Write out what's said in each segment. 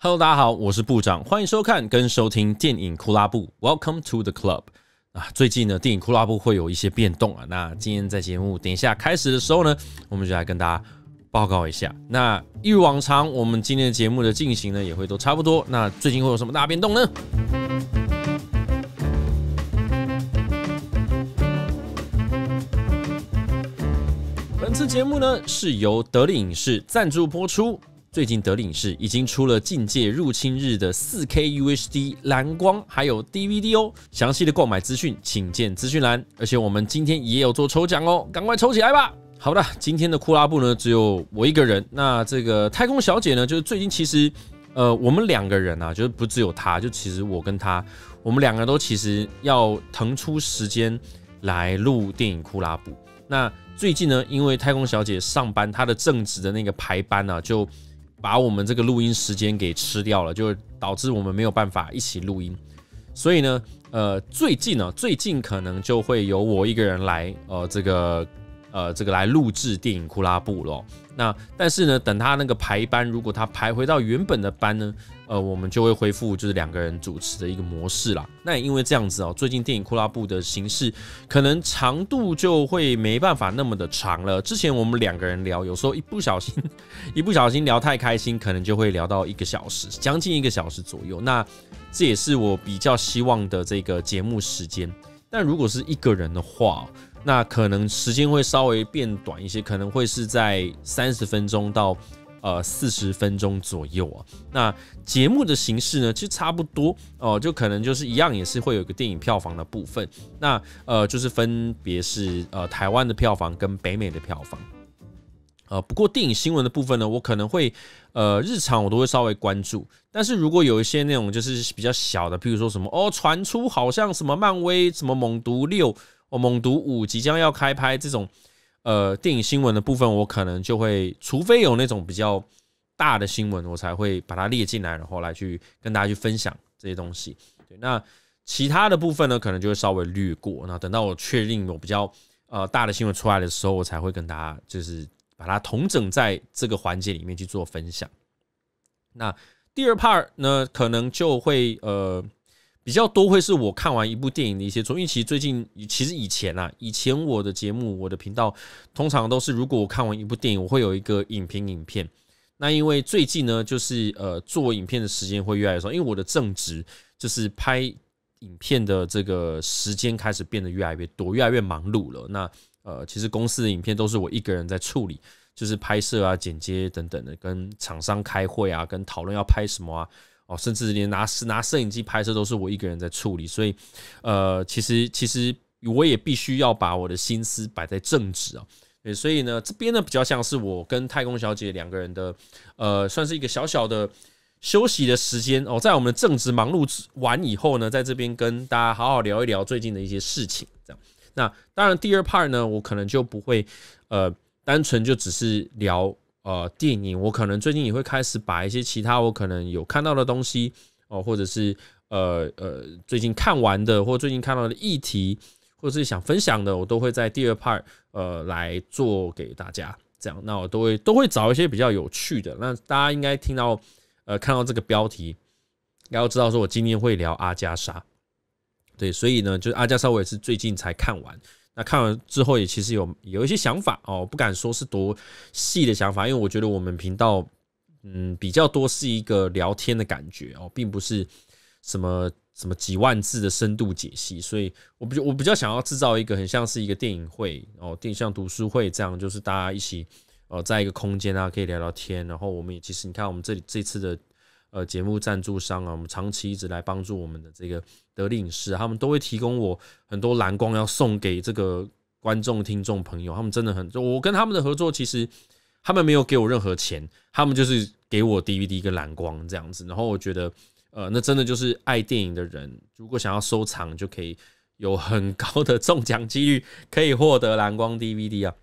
Hello，大家好，我是部长，欢迎收看跟收听电影库拉布。Welcome to the club 啊！最近呢，电影库拉布会有一些变动啊。那今天在节目等一下开始的时候呢，我们就来跟大家报告一下。那一如往常，我们今天的节目的进行呢，也会都差不多。那最近会有什么大变动呢？本次节目呢，是由得力影视赞助播出。最近德领市已经出了《境界入侵日》的 4K UHD 蓝光，还有 DVD 哦。详细的购买资讯请见资讯栏。而且我们今天也有做抽奖哦，赶快抽起来吧！好的，今天的库拉布呢只有我一个人。那这个太空小姐呢，就是最近其实呃，我们两个人啊，就是不只有她，就其实我跟她，我们两个人都其实要腾出时间来录电影库拉布。那最近呢，因为太空小姐上班，她的正职的那个排班呢，就把我们这个录音时间给吃掉了，就导致我们没有办法一起录音。所以呢，呃，最近呢，最近可能就会由我一个人来，呃，这个。呃，这个来录制电影库拉布咯。那但是呢，等他那个排班，如果他排回到原本的班呢，呃，我们就会恢复就是两个人主持的一个模式啦。那也因为这样子哦，最近电影库拉布的形式可能长度就会没办法那么的长了。之前我们两个人聊，有时候一不小心 一不小心聊太开心，可能就会聊到一个小时，将近一个小时左右。那这也是我比较希望的这个节目时间。但如果是一个人的话，那可能时间会稍微变短一些，可能会是在三十分钟到呃四十分钟左右啊。那节目的形式呢，其实差不多哦，就可能就是一样，也是会有个电影票房的部分。那呃，就是分别是呃台湾的票房跟北美的票房。呃，不过电影新闻的部分呢，我可能会呃日常我都会稍微关注，但是如果有一些那种就是比较小的，譬如说什么哦，传出好像什么漫威什么猛毒六。我猛读五即将要开拍这种，呃，电影新闻的部分，我可能就会，除非有那种比较大的新闻，我才会把它列进来，然后来去跟大家去分享这些东西。那其他的部分呢，可能就会稍微略过。那等到我确定有比较呃大的新闻出来的时候，我才会跟大家就是把它同整在这个环节里面去做分享。那第二 part 呢，可能就会呃。比较多会是我看完一部电影的一些作，因为其实最近其实以前啊，以前我的节目我的频道通常都是如果我看完一部电影，我会有一个影评影片。那因为最近呢，就是呃做影片的时间会越来越少，因为我的正职就是拍影片的这个时间开始变得越来越多，越来越忙碌了。那呃，其实公司的影片都是我一个人在处理，就是拍摄啊、剪接等等的，跟厂商开会啊，跟讨论要拍什么啊。哦，甚至连拿摄拿摄影机拍摄都是我一个人在处理，所以，呃，其实其实我也必须要把我的心思摆在正直啊，对，所以呢，这边呢比较像是我跟太空小姐两个人的，呃，算是一个小小的休息的时间哦，在我们的正治忙碌完以后呢，在这边跟大家好好聊一聊最近的一些事情，这样。那当然，第二 part 呢，我可能就不会呃，单纯就只是聊。呃，电影我可能最近也会开始把一些其他我可能有看到的东西，哦，或者是呃呃，最近看完的或最近看到的议题，或者是想分享的，我都会在第二 part 呃来做给大家。这样，那我都会都会找一些比较有趣的。那大家应该听到呃看到这个标题，要知道说我今天会聊阿加莎。对，所以呢，就是阿加莎我也是最近才看完。那看完之后也其实有有一些想法哦，不敢说是多细的想法，因为我觉得我们频道嗯比较多是一个聊天的感觉哦，并不是什么什么几万字的深度解析，所以我比我比较想要制造一个很像是一个电影会哦，像读书会这样，就是大家一起呃在一个空间啊可以聊聊天，然后我们也其实你看我们这里这次的。呃，节目赞助商啊，我们长期一直来帮助我们的这个得力影视，他们都会提供我很多蓝光要送给这个观众、听众朋友。他们真的很，我跟他们的合作其实他们没有给我任何钱，他们就是给我 DVD 一个蓝光这样子。然后我觉得，呃，那真的就是爱电影的人，如果想要收藏，就可以有很高的中奖几率，可以获得蓝光 DVD 啊。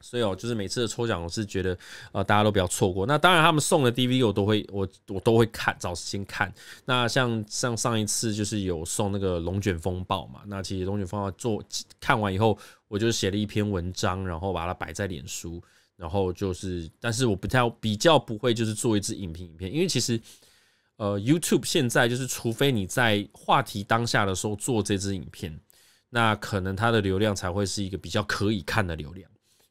所以哦，就是每次的抽奖，我是觉得呃，大家都不要错过。那当然，他们送的 DVD 我都会，我我都会看，找时间看。那像像上一次就是有送那个《龙卷风暴》嘛。那其实《龙卷风暴》做看完以后，我就写了一篇文章，然后把它摆在脸书。然后就是，但是我不太比较不会，就是做一支影评影片，因为其实呃，YouTube 现在就是，除非你在话题当下的时候做这支影片，那可能它的流量才会是一个比较可以看的流量。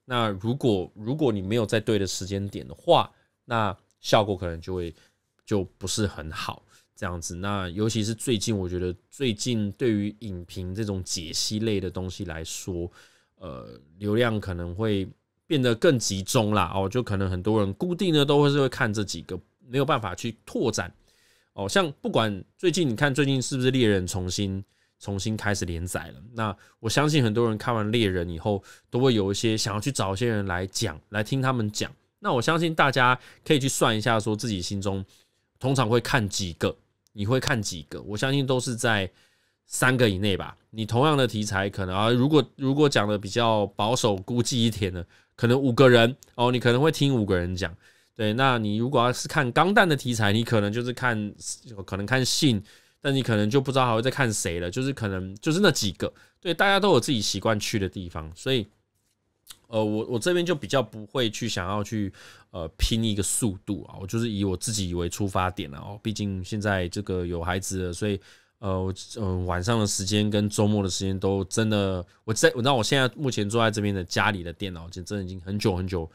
那如果如果你没有在对的时间点的话，那效果可能就会就不是很好这样子。那尤其是最近，我觉得最近对于影评这种解析类的东西来说，呃，流量可能会变得更集中啦。哦，就可能很多人固定的都会是会看这几个，没有办法去拓展。哦，像不管最近你看最近是不是猎人重新。重新开始连载了。那我相信很多人看完《猎人》以后，都会有一些想要去找一些人来讲，来听他们讲。那我相信大家可以去算一下，说自己心中通常会看几个，你会看几个？我相信都是在三个以内吧。你同样的题材，可能啊，如果如果讲的比较保守、估计一点呢，可能五个人哦，你可能会听五个人讲。对，那你如果要是看钢弹的题材，你可能就是看，可能看信。那你可能就不知道还会再看谁了，就是可能就是那几个，对，大家都有自己习惯去的地方，所以，呃，我我这边就比较不会去想要去呃拼一个速度啊，我就是以我自己为出发点啊，毕竟现在这个有孩子，了，所以呃，我嗯晚上的时间跟周末的时间都真的，我在我那我现在目前坐在这边的家里的电脑，就真的已经很久很久，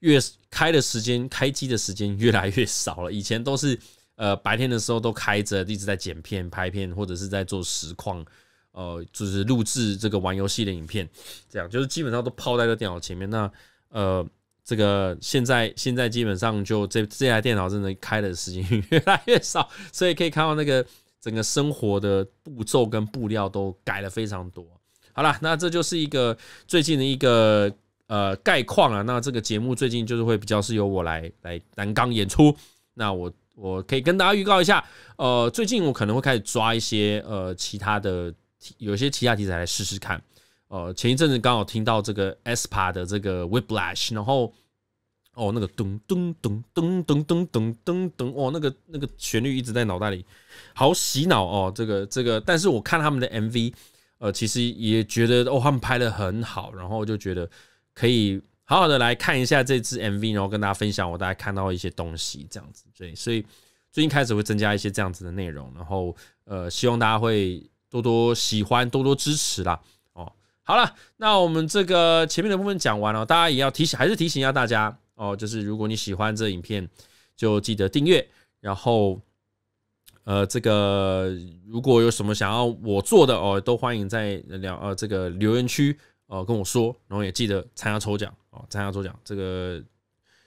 越开的时间开机的时间越来越少了，以前都是。呃，白天的时候都开着，一直在剪片、拍片，或者是在做实况，呃，就是录制这个玩游戏的影片，这样就是基本上都泡在了电脑前面。那呃，这个现在现在基本上就这这台电脑真的开的时间 越来越少，所以可以看到那个整个生活的步骤跟布料都改了非常多。好了，那这就是一个最近的一个呃概况啊。那这个节目最近就是会比较是由我来来单纲演出。那我。我可以跟大家预告一下，呃，最近我可能会开始抓一些呃其他的，有些其他题材来试试看。呃，前一阵子刚好听到这个 s p a 的这个 Whiplash，然后哦那个噔噔噔噔噔噔噔噔，哦，那个那个旋律一直在脑袋里，好洗脑哦。这个这个，但是我看他们的 MV，呃，其实也觉得哦他们拍的很好，然后就觉得可以。好好的来看一下这支 MV，然后跟大家分享我大家看到一些东西这样子，对，所以最近开始会增加一些这样子的内容，然后呃，希望大家会多多喜欢，多多支持啦。哦，好了，那我们这个前面的部分讲完了，大家也要提醒，还是提醒一下大家哦，就是如果你喜欢这影片，就记得订阅，然后呃，这个如果有什么想要我做的哦，都欢迎在聊呃这个留言区呃跟我说，然后也记得参加抽奖。参加抽奖，这个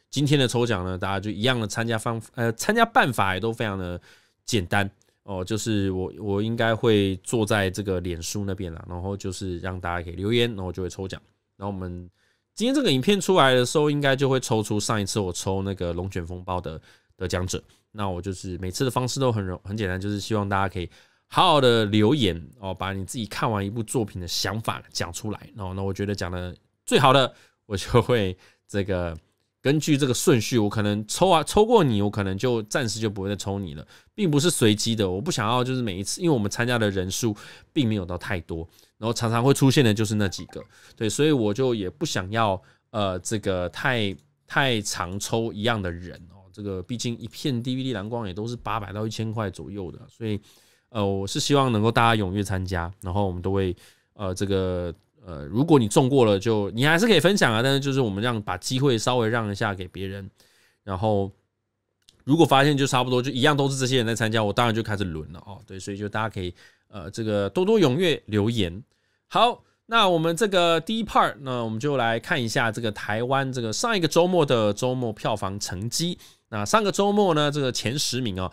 今天的抽奖呢，大家就一样的参加方呃，参加办法也都非常的简单哦，就是我我应该会坐在这个脸书那边了，然后就是让大家可以留言，然后就会抽奖。然后我们今天这个影片出来的时候，应该就会抽出上一次我抽那个龙卷风包的得奖者。那我就是每次的方式都很容很简单，就是希望大家可以好好的留言哦，把你自己看完一部作品的想法讲出来。然后那我觉得讲的最好的。我就会这个根据这个顺序，我可能抽啊抽过你，我可能就暂时就不会再抽你了，并不是随机的。我不想要就是每一次，因为我们参加的人数并没有到太多，然后常常会出现的就是那几个对，所以我就也不想要呃这个太太常抽一样的人哦。这个毕竟一片 DVD 蓝光也都是八百到一千块左右的，所以呃我是希望能够大家踊跃参加，然后我们都会呃这个。呃，如果你中过了，就你还是可以分享啊，但是就是我们让把机会稍微让一下给别人，然后如果发现就差不多，就一样都是这些人在参加，我当然就开始轮了哦，对，所以就大家可以呃这个多多踊跃留言。好，那我们这个第一 part，那我们就来看一下这个台湾这个上一个周末的周末票房成绩。那上个周末呢，这个前十名哦，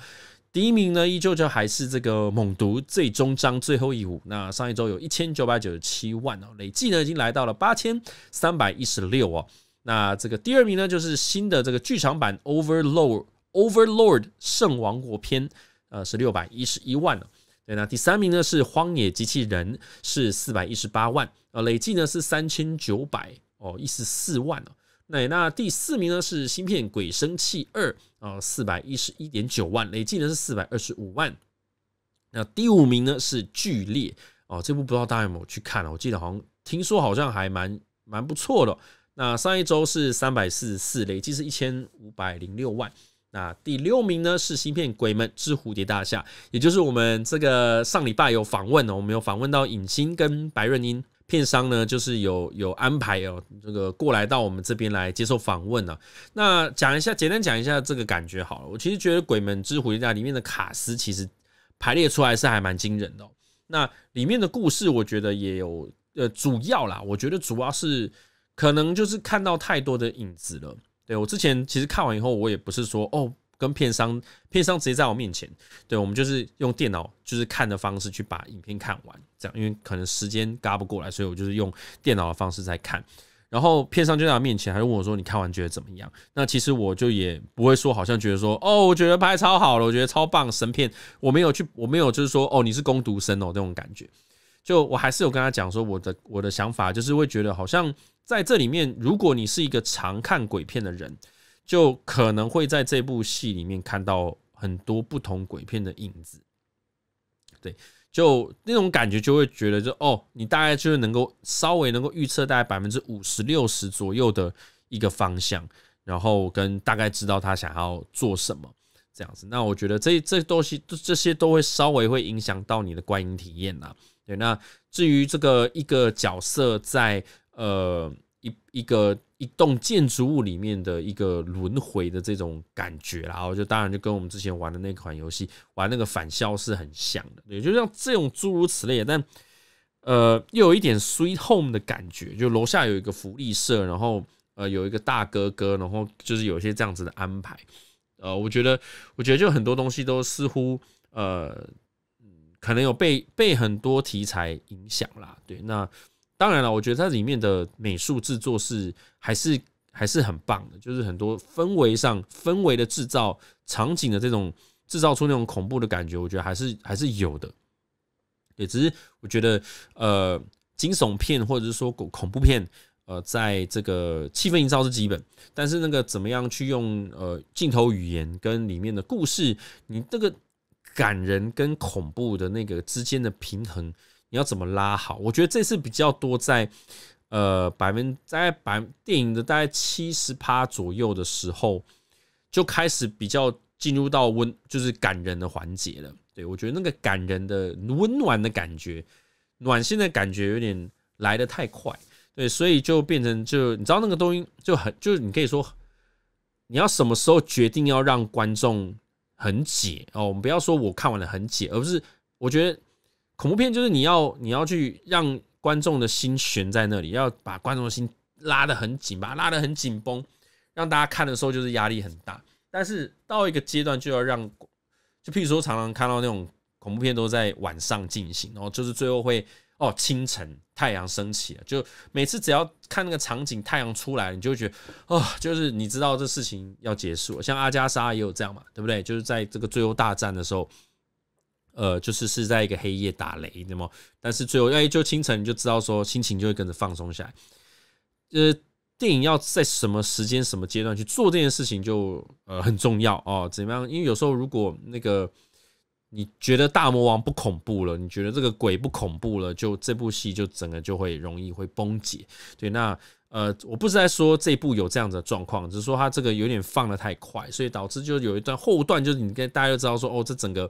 第一名呢，依旧就还是这个《猛毒》最终章最后一舞。那上一周有一千九百九十七万哦，累计呢已经来到了八千三百一十六哦。那这个第二名呢，就是新的这个剧场版《Overlord》《Overlord 圣王国篇》，呃是六百一十一万对，那第三名呢是《荒野机器人》，是四百一十八万，呃累计呢是三千九百哦一十四万哦。那那第四名呢是《芯片鬼生气二》啊，四百一十一点九万，累计呢是四百二十五万。那第五名呢是《剧烈》哦，这部不知道大家有没有去看我记得好像听说好像还蛮蛮不错的。那上一周是三百四十四，累计是一千五百零六万。那第六名呢是《芯片鬼门之蝴蝶大厦》，也就是我们这个上礼拜有访问哦，我们有访问到影星跟白润英。片商呢，就是有有安排哦，这个过来到我们这边来接受访问呢。那讲一下，简单讲一下这个感觉好了。我其实觉得《鬼门之蝴蝶》里面的卡斯其实排列出来是还蛮惊人的。那里面的故事，我觉得也有呃，主要啦，我觉得主要是可能就是看到太多的影子了。对我之前其实看完以后，我也不是说哦，跟片商片商直接在我面前，对我们就是用电脑就是看的方式去把影片看完。因为可能时间嘎不过来，所以我就是用电脑的方式在看，然后片上就在他面前，还就问我说：“你看完觉得怎么样？”那其实我就也不会说，好像觉得说：“哦，我觉得拍超好了，我觉得超棒，神片。”我没有去，我没有就是说：“哦，你是攻读生哦这种感觉。”就我还是有跟他讲说：“我的我的想法就是会觉得，好像在这里面，如果你是一个常看鬼片的人，就可能会在这部戏里面看到很多不同鬼片的影子。”对，就那种感觉，就会觉得就哦，你大概就是能够稍微能够预测大概百分之五十六十左右的一个方向，然后跟大概知道他想要做什么这样子。那我觉得这这东西这些都会稍微会影响到你的观影体验呐。对，那至于这个一个角色在呃一一个。一栋建筑物里面的一个轮回的这种感觉，然后就当然就跟我们之前玩的那款游戏玩那个返校是很像的，也就像这种诸如此类，但呃，又有一点 sweet home 的感觉，就楼下有一个福利社，然后呃，有一个大哥哥，然后就是有一些这样子的安排，呃，我觉得，我觉得就很多东西都似乎呃，可能有被被很多题材影响啦，对，那。当然了，我觉得它里面的美术制作是还是还是很棒的，就是很多氛围上氛围的制造、场景的这种制造出那种恐怖的感觉，我觉得还是还是有的。也只是我觉得呃，惊悚片或者是说恐恐怖片，呃，在这个气氛营造是基本，但是那个怎么样去用呃镜头语言跟里面的故事，你这个感人跟恐怖的那个之间的平衡。你要怎么拉好？我觉得这次比较多在，呃，百分大概百电影的大概七十趴左右的时候，就开始比较进入到温就是感人的环节了。对我觉得那个感人的温暖的感觉，暖心的感觉有点来的太快。对，所以就变成就你知道那个东西就很就是你可以说，你要什么时候决定要让观众很解哦？我们不要说我看完了很解，而不是我觉得。恐怖片就是你要你要去让观众的心悬在那里，要把观众的心拉得很紧吧，拉得很紧绷，让大家看的时候就是压力很大。但是到一个阶段就要让，就譬如说常常看到那种恐怖片都在晚上进行，然后就是最后会哦清晨太阳升起了，就每次只要看那个场景太阳出来，你就觉得哦，就是你知道这事情要结束了。像阿加莎也有这样嘛，对不对？就是在这个最后大战的时候。呃，就是是在一个黑夜打雷，那么但是最后要一就清晨，你就知道说心情就会跟着放松下来。呃，电影要在什么时间、什么阶段去做这件事情，就呃很重要哦。怎么样？因为有时候如果那个你觉得大魔王不恐怖了，你觉得这个鬼不恐怖了，就这部戏就整个就会容易会崩解。对，那呃，我不是在说这部有这样的状况，只是说它这个有点放的太快，所以导致就有一段后段，就是你跟大家都知道说哦，这整个。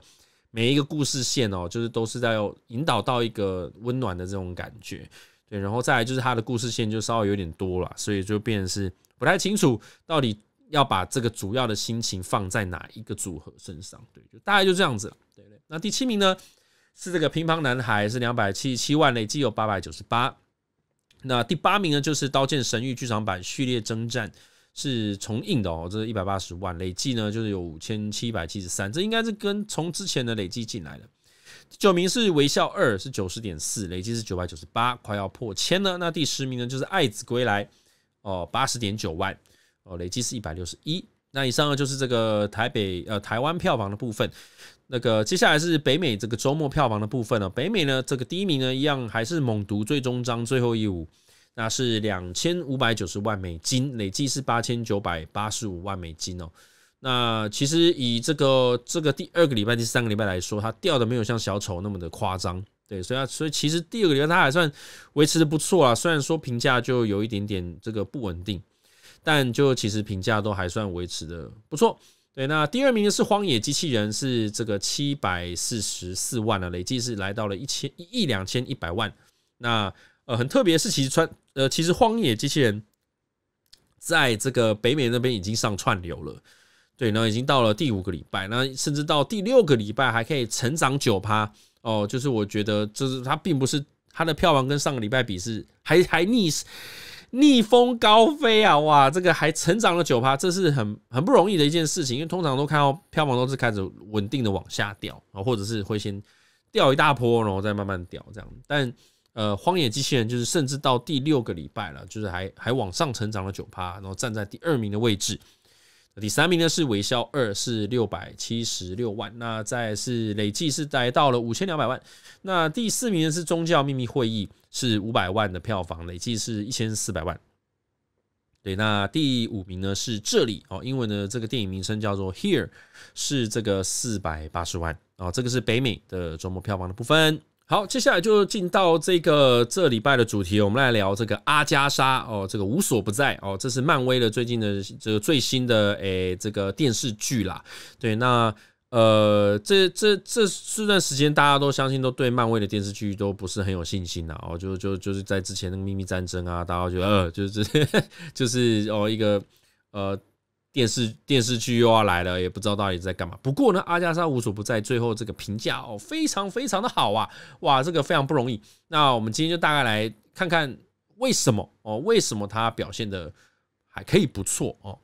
每一个故事线哦，就是都是在引导到一个温暖的这种感觉，对，然后再来就是它的故事线就稍微有点多了，所以就变得是不太清楚到底要把这个主要的心情放在哪一个组合身上，对，就大概就这样子，对对？那第七名呢是这个乒乓男孩，是两百七十七万，累计有八百九十八。那第八名呢就是《刀剑神域》剧场版《序列征战》。是重映的哦，这是一百八十万，累计呢就是有五千七百七十三，这应该是跟从之前的累计进来的。第九名是微笑二，是九十点四，累计是九百九十八，快要破千了。那第十名呢就是爱子归来，哦八十点九万，哦累计是一百六十一。那以上呢就是这个台北呃台湾票房的部分，那个接下来是北美这个周末票房的部分了。北美呢这个第一名呢一样还是猛读最终章最后一舞。那是两千五百九十万美金，累计是八千九百八十五万美金哦。那其实以这个这个第二个礼拜第三个礼拜来说，它掉的没有像小丑那么的夸张，对，所以啊，所以其实第二个礼拜它还算维持的不错啊。虽然说评价就有一点点这个不稳定，但就其实评价都还算维持的不错。对，那第二名的是荒野机器人，是这个七百四十四万啊，累计是来到了一千一亿两千一百万。那呃，很特别，是其实川呃，其实《荒野机器人》在这个北美那边已经上串流了，对，然后已经到了第五个礼拜，那甚至到第六个礼拜还可以成长九趴哦，就是我觉得，就是它并不是它的票房跟上个礼拜比是还还逆逆风高飞啊，哇，这个还成长了九趴，这是很很不容易的一件事情，因为通常都看到票房都是开始稳定的往下掉，啊，或者是会先掉一大波，然后再慢慢掉这样，但。呃，荒野机器人就是甚至到第六个礼拜了，就是还还往上成长了九趴，然后站在第二名的位置。第三名呢是微笑二，是六百七十六万，那再是累计是达到了五千两百万。那第四名是宗教秘密会议，是五百万的票房，累计是一千四百万。对，那第五名呢是这里哦，英文呢这个电影名称叫做 Here，是这个四百八十万哦，这个是北美的周末票房的部分。好，接下来就进到这个这礼拜的主题，我们来聊这个阿加莎哦，这个无所不在哦，这是漫威的最近的这个最新的诶这个电视剧啦。对，那呃这这这这段时间大家都相信都对漫威的电视剧都不是很有信心啦。哦，就就就是在之前那个秘密战争啊，大家觉得呃就是就是哦一个呃。电视电视剧又要来了，也不知道到底在干嘛。不过呢，阿加莎无所不在，最后这个评价哦，非常非常的好啊！哇，这个非常不容易。那我们今天就大概来看看为什么哦，为什么它表现的还可以不错哦？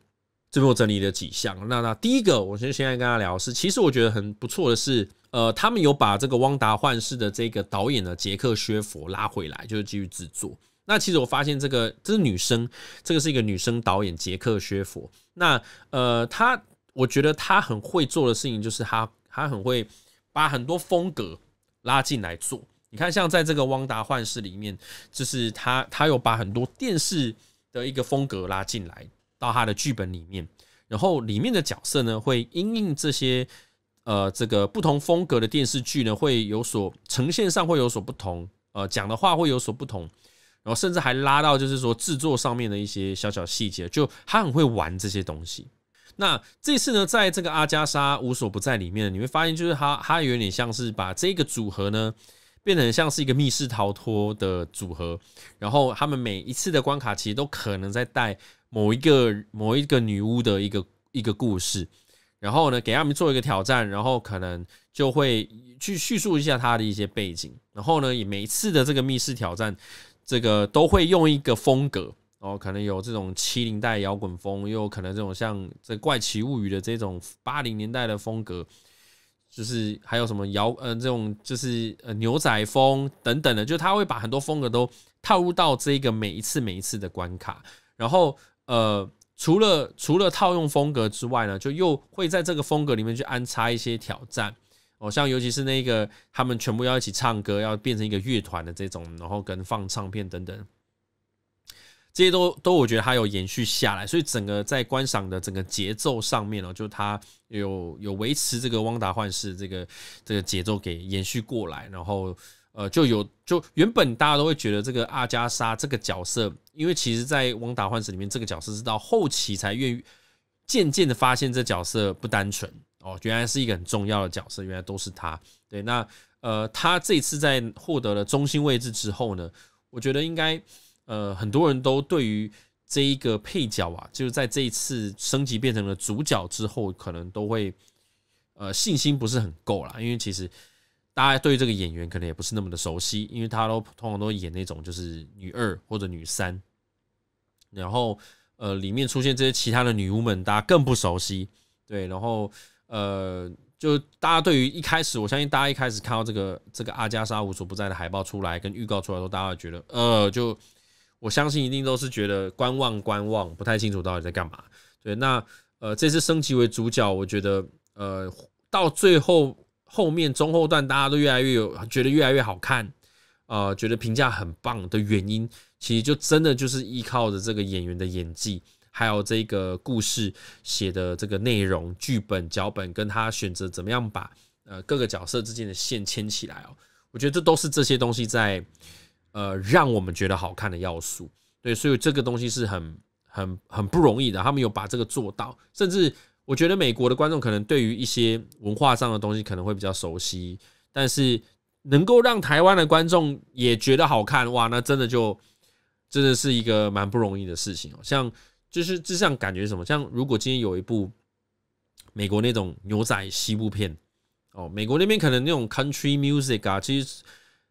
这边我整理了几项。那那第一个，我先现在跟他聊是，其实我觉得很不错的是，呃，他们有把这个《汪达幻视》的这个导演的杰克·薛佛拉回来，就是继续制作。那其实我发现这个这是女生，这个是一个女生导演杰克·薛佛。那呃，她我觉得她很会做的事情就是，她她很会把很多风格拉进来做。你看，像在这个《汪达幻视》里面，就是她她有把很多电视的一个风格拉进来到她的剧本里面，然后里面的角色呢会因应这些呃这个不同风格的电视剧呢会有所呈现上会有所不同，呃，讲的话会有所不同。然后甚至还拉到就是说制作上面的一些小小细节，就他很会玩这些东西。那这次呢，在这个阿加莎无所不在里面，你会发现就是他，他有点像是把这个组合呢变成像是一个密室逃脱的组合。然后他们每一次的关卡其实都可能在带某一个某一个女巫的一个一个故事。然后呢，给他们做一个挑战，然后可能就会去叙述一下他的一些背景。然后呢，也每一次的这个密室挑战。这个都会用一个风格，哦，可能有这种七零代摇滚风，又可能这种像这怪奇物语的这种八零年代的风格，就是还有什么摇呃这种就是呃牛仔风等等的，就他会把很多风格都套入到这个每一次每一次的关卡，然后呃除了除了套用风格之外呢，就又会在这个风格里面去安插一些挑战。哦，像尤其是那个，他们全部要一起唱歌，要变成一个乐团的这种，然后跟放唱片等等，这些都都我觉得他有延续下来，所以整个在观赏的整个节奏上面哦，就他有有维持这个《汪达幻视》这个这个节奏给延续过来，然后呃，就有就原本大家都会觉得这个阿加莎这个角色，因为其实在《汪达幻视》里面，这个角色是到后期才越渐渐的发现这角色不单纯。哦，原来是一个很重要的角色，原来都是他。对，那呃，他这次在获得了中心位置之后呢，我觉得应该呃，很多人都对于这一个配角啊，就是在这一次升级变成了主角之后，可能都会呃信心不是很够啦，因为其实大家对这个演员可能也不是那么的熟悉，因为他都通常都演那种就是女二或者女三，然后呃，里面出现这些其他的女巫们，大家更不熟悉。对，然后。呃，就大家对于一开始，我相信大家一开始看到这个这个阿加莎无所不在的海报出来跟预告出来时候，大家觉得呃，就我相信一定都是觉得观望观望，不太清楚到底在干嘛。对，那呃，这次升级为主角，我觉得呃，到最后后面中后段，大家都越来越有觉得越来越好看，呃，觉得评价很棒的原因，其实就真的就是依靠着这个演员的演技。还有这个故事写的这个内容、剧本、脚本，跟他选择怎么样把呃各个角色之间的线牵起来哦，我觉得这都是这些东西在呃让我们觉得好看的要素。对，所以这个东西是很很很不容易的。他们有把这个做到，甚至我觉得美国的观众可能对于一些文化上的东西可能会比较熟悉，但是能够让台湾的观众也觉得好看哇，那真的就真的是一个蛮不容易的事情哦，像。就是就像感觉什么，像如果今天有一部美国那种牛仔西部片哦，美国那边可能那种 country music 啊，其实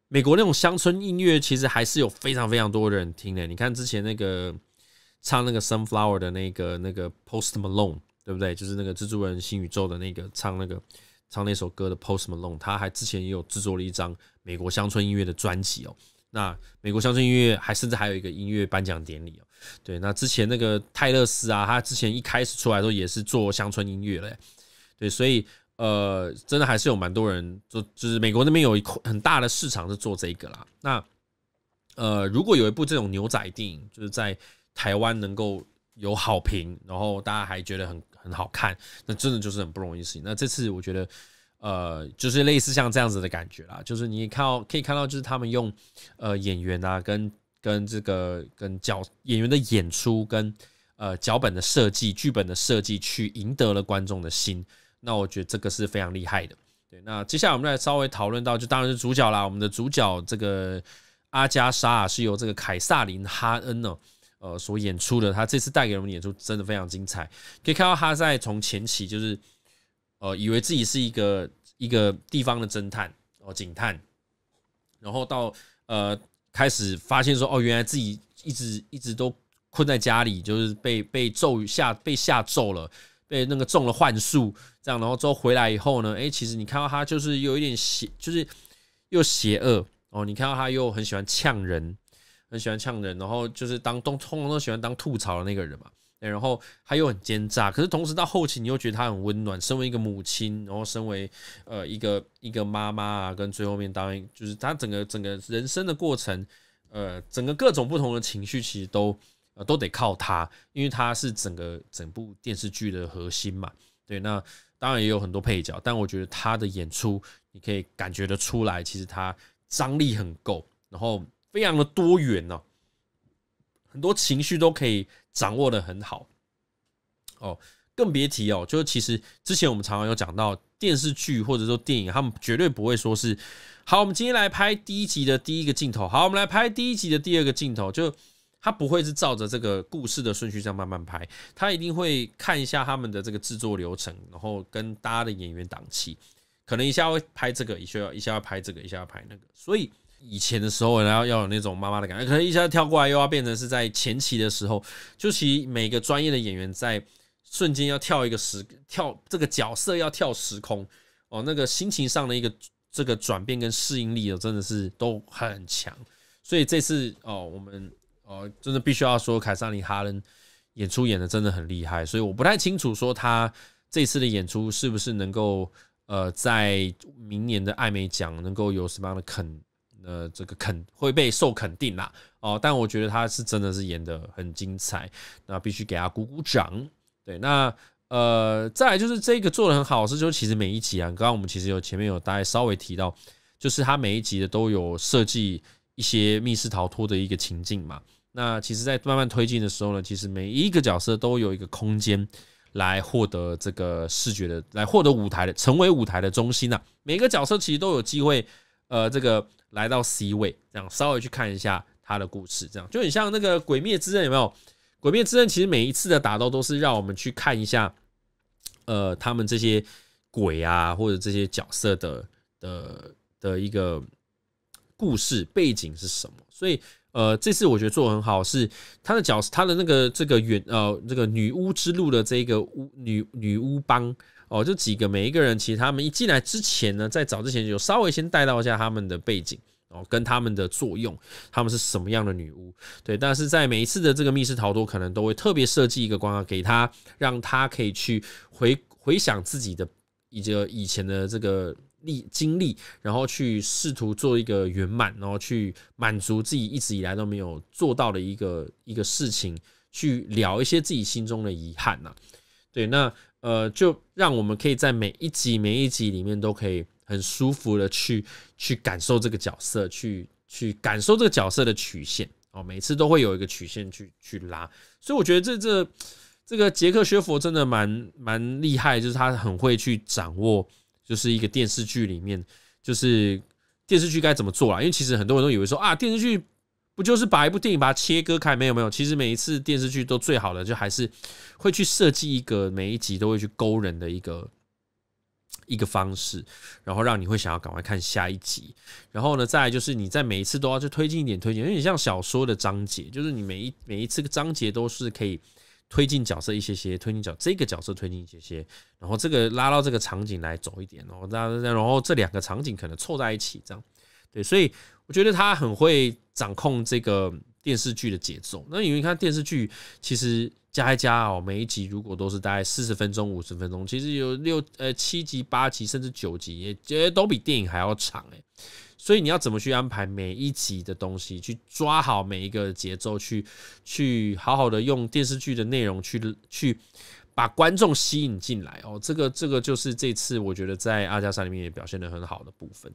美国那种乡村音乐其实还是有非常非常多人听的。你看之前那个唱那个 sunflower 的那个那个 post Malone，对不对？就是那个《蜘蛛人：新宇宙》的那个唱那个唱那首歌的 post Malone，他还之前也有制作了一张美国乡村音乐的专辑哦。那美国乡村音乐还甚至还有一个音乐颁奖典礼哦。对，那之前那个泰勒斯啊，他之前一开始出来的时候也是做乡村音乐嘞，对，所以呃，真的还是有蛮多人，做，就是美国那边有一很大的市场是做这个啦。那呃，如果有一部这种牛仔电影，就是在台湾能够有好评，然后大家还觉得很很好看，那真的就是很不容易的事情。那这次我觉得，呃，就是类似像这样子的感觉啦，就是你看到可以看到，就是他们用呃演员啊跟。跟这个跟脚演员的演出，跟呃脚本的设计、剧本的设计，去赢得了观众的心。那我觉得这个是非常厉害的。对，那接下来我们来稍微讨论到，就当然是主角啦。我们的主角这个阿加莎是由这个凯撒琳哈恩呢，呃所演出的。他这次带给我们的演出真的非常精彩。可以看到他在从前期就是，呃，以为自己是一个一个地方的侦探哦，警探，然后到呃。开始发现说，哦，原来自己一直一直都困在家里，就是被被咒语吓被吓咒了，被那个中了幻术这样，然后之后回来以后呢，哎，其实你看到他就是有一点邪，就是又邪恶哦，你看到他又很喜欢呛人，很喜欢呛人，然后就是当东通通都喜欢当吐槽的那个人嘛。然后他又很奸诈，可是同时到后期你又觉得他很温暖。身为一个母亲，然后身为呃一个一个妈妈啊，跟最后面当就是他整个整个人生的过程，呃，整个各种不同的情绪其实都呃都得靠他，因为他是整个整部电视剧的核心嘛。对，那当然也有很多配角，但我觉得他的演出你可以感觉得出来，其实他张力很够，然后非常的多元呢，很多情绪都可以。掌握的很好，哦，更别提哦，就其实之前我们常常有讲到电视剧或者说电影，他们绝对不会说是，好，我们今天来拍第一集的第一个镜头，好，我们来拍第一集的第二个镜头，就他不会是照着这个故事的顺序这样慢慢拍，他一定会看一下他们的这个制作流程，然后跟大家的演员档期，可能一下会拍这个，一下要一下要拍这个，一下要拍那个，所以。以前的时候，然后要有那种妈妈的感觉，可能一下跳过来又要变成是在前期的时候，就其实每个专业的演员在瞬间要跳一个时跳这个角色要跳时空哦，那个心情上的一个这个转变跟适应力哦，真的是都很强。所以这次哦，我们哦，真的必须要说凯撒琳哈伦演出演的真的很厉害。所以我不太清楚说他这次的演出是不是能够呃在明年的艾美奖能够有什么样的肯。呃，这个肯会被受肯定啦，哦，但我觉得他是真的是演的很精彩，那必须给他鼓鼓掌。对，那呃，再来就是这个做的很好，是就其实每一集啊，刚刚我们其实有前面有大概稍微提到，就是他每一集的都有设计一些密室逃脱的一个情境嘛。那其实，在慢慢推进的时候呢，其实每一个角色都有一个空间来获得这个视觉的，来获得舞台的，成为舞台的中心呐。每个角色其实都有机会，呃，这个。来到 C 位，这样稍微去看一下他的故事，这样就很像那个《鬼灭之刃》，有没有？《鬼灭之刃》其实每一次的打斗都是让我们去看一下，呃，他们这些鬼啊或者这些角色的的的一个故事背景是什么。所以，呃，这次我觉得做的很好，是他的角，他的那个这个远，呃，这个女巫之路的这个巫女女巫帮。哦，就几个每一个人，其实他们一进来之前呢，在早之前就稍微先带到一下他们的背景，哦，跟他们的作用，他们是什么样的女巫？对，但是在每一次的这个密室逃脱，可能都会特别设计一个关卡给他，让他可以去回回想自己的一个以前的这个历经历，然后去试图做一个圆满，然后去满足自己一直以来都没有做到的一个一个事情，去聊一些自己心中的遗憾呐。对，那。呃，就让我们可以在每一集每一集里面都可以很舒服的去去感受这个角色，去去感受这个角色的曲线哦。每次都会有一个曲线去去拉，所以我觉得这这这个杰克·学佛真的蛮蛮厉害，就是他很会去掌握，就是一个电视剧里面，就是电视剧该怎么做啊？因为其实很多人都以为说啊，电视剧。不就是把一部电影把它切割开？没有没有，其实每一次电视剧都最好的，就还是会去设计一个每一集都会去勾人的一个一个方式，然后让你会想要赶快看下一集。然后呢，再就是你在每一次都要去推进一点推进，有点像小说的章节，就是你每一每一次章节都是可以推进角色一些些推进角这个角色推进一些些，然后这个拉到这个场景来走一点哦，这样，然后这两个场景可能凑在一起这样。对，所以我觉得他很会掌控这个电视剧的节奏。那因为看电视剧，其实加一加哦，每一集如果都是大概四十分钟、五十分钟，其实有六呃七集、八集甚至九集，也觉得都比电影还要长哎。所以你要怎么去安排每一集的东西，去抓好每一个节奏，去去好好的用电视剧的内容去去把观众吸引进来哦。这个这个就是这次我觉得在阿加莎里面也表现的很好的部分。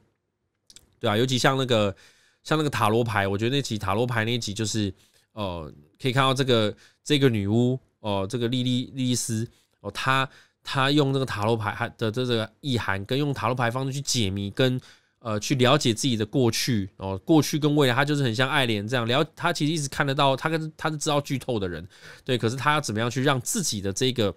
对啊，尤其像那个，像那个塔罗牌，我觉得那集塔罗牌那一集就是，呃，可以看到这个这个女巫哦，这个莉莉莉莉丝哦，她她用这个塔罗牌还的这个意涵，跟用塔罗牌方式去解谜，跟呃去了解自己的过去哦，过去跟未来，她就是很像爱莲这样，了，后她其实一直看得到，她跟她是知道剧透的人，对，可是她要怎么样去让自己的这个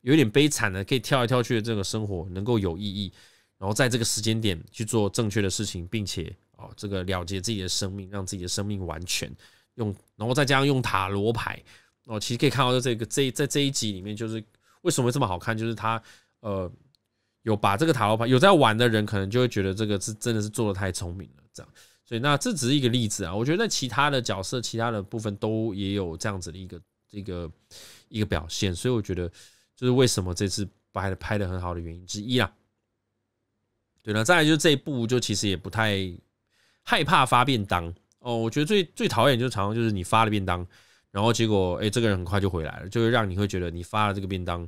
有点悲惨的可以跳来跳去的这个生活能够有意义？然后在这个时间点去做正确的事情，并且哦，这个了结自己的生命，让自己的生命完全用，然后再加上用塔罗牌哦，其实可以看到，这这个这在这一集里面，就是为什么会这么好看，就是他呃有把这个塔罗牌有在玩的人，可能就会觉得这个是真的是做的太聪明了这样。所以那这只是一个例子啊，我觉得其他的角色、其他的部分都也有这样子的一个一个一个表现。所以我觉得就是为什么这次拍的拍的很好的原因之一啦。对，了，再来就是这一步，就其实也不太害怕发便当哦。我觉得最最讨厌就是常常就是你发了便当，然后结果哎这个人很快就回来了，就会让你会觉得你发了这个便当，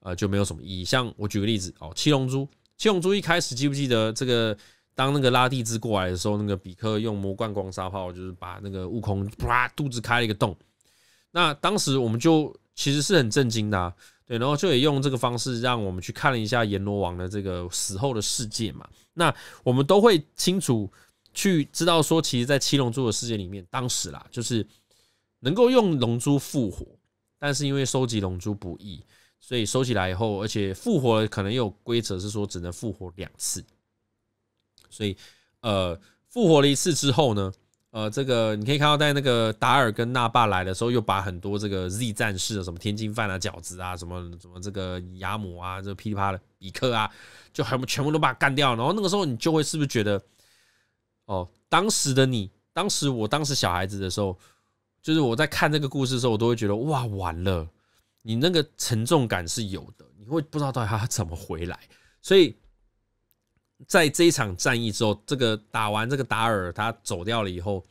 呃就没有什么意义。像我举个例子哦，《七龙珠》七龙珠一开始记不记得这个当那个拉蒂兹过来的时候，那个比克用魔罐光砂炮就是把那个悟空啪肚子开了一个洞，那当时我们就其实是很震惊的。对，然后就也用这个方式让我们去看了一下阎罗王的这个死后的世界嘛。那我们都会清楚去知道说，其实，在七龙珠的世界里面，当时啦，就是能够用龙珠复活，但是因为收集龙珠不易，所以收起来以后，而且复活可能有规则是说只能复活两次，所以呃，复活了一次之后呢？呃，这个你可以看到，在那个达尔跟纳霸来的时候，又把很多这个 Z 战士，什么天津饭啊、饺子啊，什么什么这个牙姆啊，这噼里啪啦比克啊，就很全部都把它干掉。然后那个时候，你就会是不是觉得，哦，当时的你，当时我当时小孩子的时候，就是我在看这个故事的时候，我都会觉得，哇，完了，你那个沉重感是有的，你会不知道到底他怎么回来，所以。在这一场战役之后，这个打完这个达尔，他走掉了以后，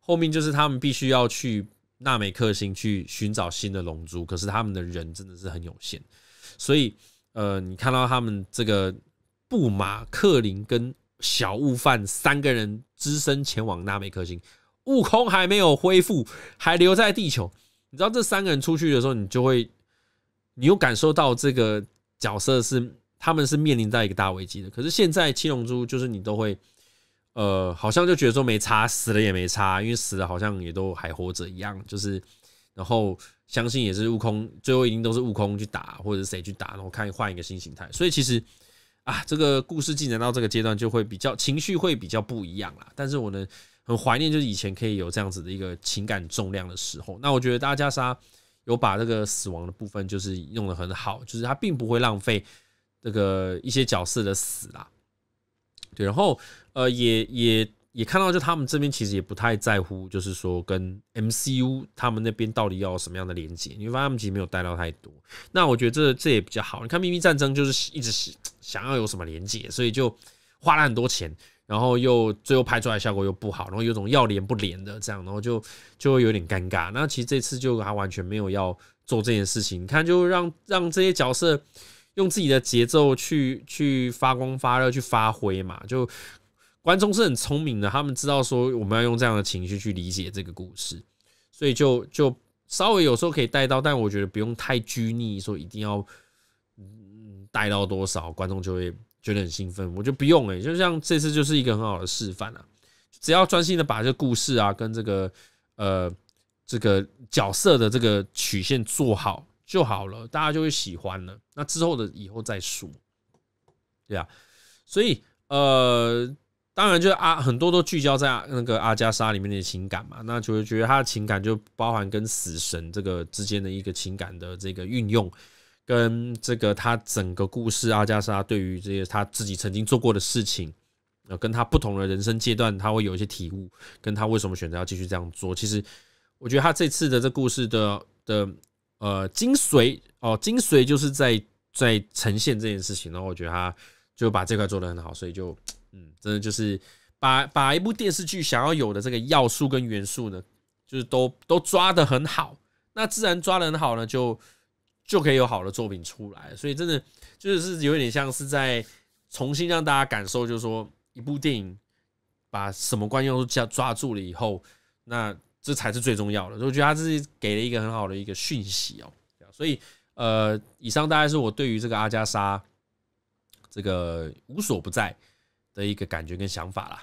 后面就是他们必须要去纳美克星去寻找新的龙珠。可是他们的人真的是很有限，所以呃，你看到他们这个布马克林跟小悟饭三个人只身前往纳美克星，悟空还没有恢复，还留在地球。你知道这三个人出去的时候，你就会，你有感受到这个角色是。他们是面临在一个大危机的，可是现在七龙珠就是你都会，呃，好像就觉得说没差，死了也没差，因为死了好像也都还活着一样，就是，然后相信也是悟空，最后一定都是悟空去打或者谁去打，然后看换一个新形态。所以其实啊，这个故事进展到这个阶段就会比较情绪会比较不一样啦。但是我能很怀念就是以前可以有这样子的一个情感重量的时候。那我觉得大家杀有把这个死亡的部分就是用的很好，就是它并不会浪费。这个一些角色的死啦，对，然后呃，也也也看到，就他们这边其实也不太在乎，就是说跟 MCU 他们那边到底要什么样的连接，你会发现他们其实没有带到太多。那我觉得这这也比较好。你看《秘密战争》就是一直想要有什么连接，所以就花了很多钱，然后又最后拍出来效果又不好，然后有种要连不连的这样，然后就就会有点尴尬。那其实这次就还完全没有要做这件事情。你看，就让让这些角色。用自己的节奏去去发光发热，去发挥嘛。就观众是很聪明的，他们知道说我们要用这样的情绪去理解这个故事，所以就就稍微有时候可以带到，但我觉得不用太拘泥，说一定要嗯带到多少，观众就会觉得很兴奋。我就不用欸，就像这次就是一个很好的示范啊，只要专心的把这个故事啊跟这个呃这个角色的这个曲线做好。就好了，大家就会喜欢了。那之后的以后再说，对啊。所以呃，当然就是啊、很多都聚焦在那个阿加莎里面的情感嘛。那就会觉得他的情感就包含跟死神这个之间的一个情感的这个运用，跟这个他整个故事阿加莎对于这些他自己曾经做过的事情，呃，跟他不同的人生阶段他会有一些体悟，跟他为什么选择要继续这样做。其实我觉得他这次的这故事的的。呃，精髓哦，精髓就是在在呈现这件事情，然后我觉得他就把这块做的很好，所以就嗯，真的就是把把一部电视剧想要有的这个要素跟元素呢，就是都都抓的很好。那自然抓的很好呢，就就可以有好的作品出来。所以真的就是有点像是在重新让大家感受，就是说一部电影把什么关键都抓抓住了以后，那。这才是最重要的，我觉得他自己给了一个很好的一个讯息哦，所以呃，以上大概是我对于这个阿加莎这个无所不在的一个感觉跟想法啦。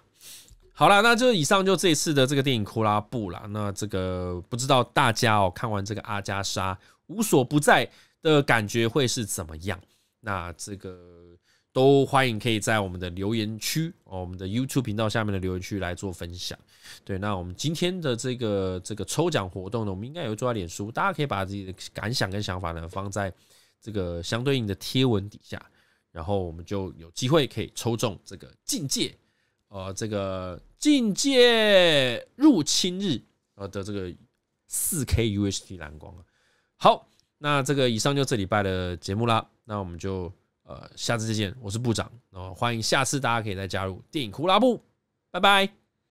好了，那就以上就这次的这个电影《库拉布》啦。那这个不知道大家哦看完这个阿加莎无所不在的感觉会是怎么样？那这个。都欢迎可以在我们的留言区，哦，我们的 YouTube 频道下面的留言区来做分享。对，那我们今天的这个这个抽奖活动呢，我们应该有做在脸书，大家可以把自己的感想跟想法呢放在这个相对应的贴文底下，然后我们就有机会可以抽中这个《境界》呃，这个《境界入侵日》呃的这个四 K UHD 蓝光好，那这个以上就这礼拜的节目啦，那我们就。呃，下次再见，我是部长，然后欢迎下次大家可以再加入电影库拉布，拜拜。